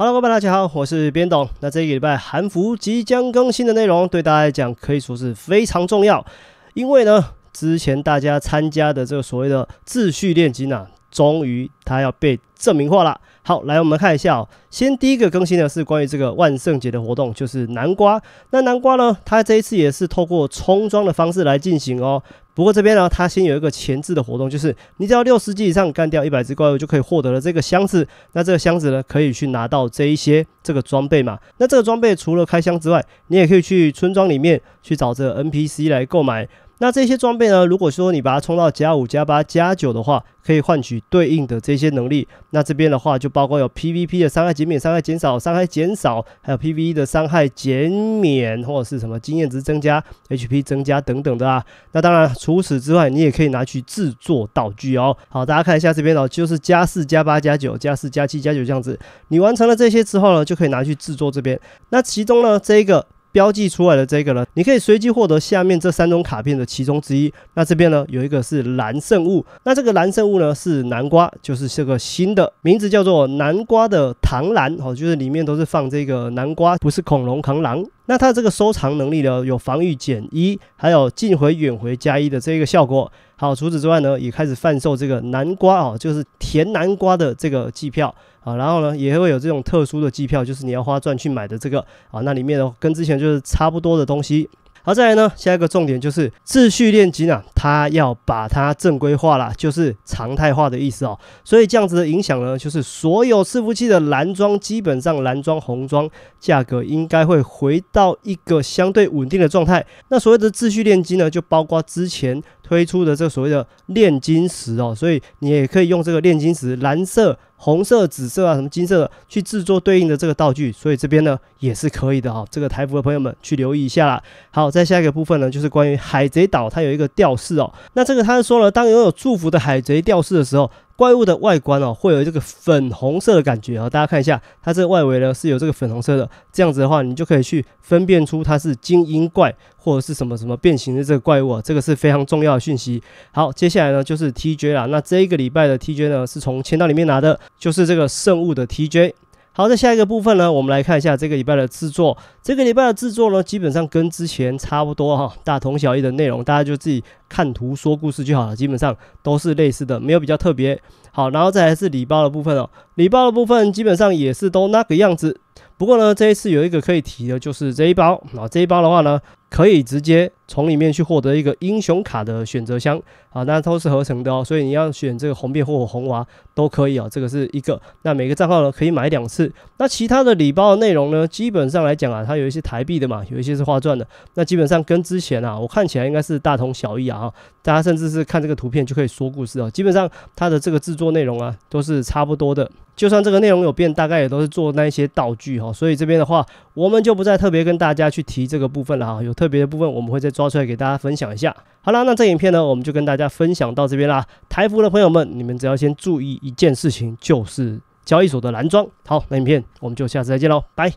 Hello，伙伴，大家好，我是边董。那这个礼拜韩服即将更新的内容，对大家来讲可以说是非常重要，因为呢，之前大家参加的这个所谓的秩序练金啊。终于，它要被证明化了。好，来，我们看一下哦。先第一个更新的是关于这个万圣节的活动，就是南瓜。那南瓜呢，它这一次也是透过充装的方式来进行哦。不过这边呢，它先有一个前置的活动，就是你只要六十级以上干掉一百只怪物，就可以获得了这个箱子。那这个箱子呢，可以去拿到这一些这个装备嘛。那这个装备除了开箱之外，你也可以去村庄里面去找这个 NPC 来购买。那这些装备呢？如果说你把它充到加五、加八、加九的话，可以换取对应的这些能力。那这边的话就包括有 PVP 的伤害减免、伤害减少、伤害减少，还有 PVE 的伤害减免或者是什么经验值增加、HP 增加等等的啊。那当然，除此之外，你也可以拿去制作道具哦。好，大家看一下这边哦，就是加四、加八、加九、加四、加七、加九这样子。你完成了这些之后呢，就可以拿去制作这边。那其中呢，这一个。标记出来的这个呢，你可以随机获得下面这三种卡片的其中之一。那这边呢，有一个是蓝圣物，那这个蓝圣物呢是南瓜，就是这个新的名字叫做南瓜的螳螂，哦，就是里面都是放这个南瓜，不是恐龙螳螂。那它这个收藏能力呢，有防御减一，还有近回远回加一的这个效果。好，除此之外呢，也开始贩售这个南瓜哦，就是甜南瓜的这个机票啊，然后呢，也会有这种特殊的机票，就是你要花钻去买的这个啊，那里面的跟之前就是差不多的东西。好，再来呢，下一个重点就是秩序炼金啊，它要把它正规化啦，就是常态化的意思哦。所以这样子的影响呢，就是所有伺服器的蓝装基本上蓝装、红装价格应该会回到一个相对稳定的状态。那所谓的秩序炼金呢，就包括之前推出的这所谓的炼金石哦，所以你也可以用这个炼金石蓝色。红色、紫色啊，什么金色，的去制作对应的这个道具，所以这边呢也是可以的哈。这个台服的朋友们去留意一下啦。好，在下一个部分呢，就是关于海贼岛，它有一个吊饰哦。那这个它说了，当拥有祝福的海贼吊饰的时候。怪物的外观哦，会有这个粉红色的感觉啊！大家看一下，它这个外围呢是有这个粉红色的，这样子的话，你就可以去分辨出它是精英怪或者是什么什么变形的这个怪物啊，这个是非常重要的讯息。好，接下来呢就是 TJ 了，那这一个礼拜的 TJ 呢是从签到里面拿的，就是这个圣物的 TJ。好，在下一个部分呢，我们来看一下这个礼拜的制作。这个礼拜的制作呢，基本上跟之前差不多哈，大同小异的内容，大家就自己看图说故事就好了。基本上都是类似的，没有比较特别。好，然后再来是礼包的部分哦，礼包的部分基本上也是都那个样子。不过呢，这一次有一个可以提的就是这一包，啊，这一包的话呢。可以直接从里面去获得一个英雄卡的选择箱啊，那都是合成的哦，所以你要选这个红变或红娃都可以啊，这个是一个。那每个账号呢可以买两次。那其他的礼包内容呢，基本上来讲啊，它有一些台币的嘛，有一些是花钻的，那基本上跟之前啊，我看起来应该是大同小异啊。大家甚至是看这个图片就可以说故事啊，基本上它的这个制作内容啊都是差不多的。就算这个内容有变，大概也都是做那一些道具哈。所以这边的话。我们就不再特别跟大家去提这个部分了哈，有特别的部分我们会再抓出来给大家分享一下。好啦，那这影片呢我们就跟大家分享到这边啦。台服的朋友们，你们只要先注意一件事情，就是交易所的蓝装。好，那影片我们就下次再见喽，拜。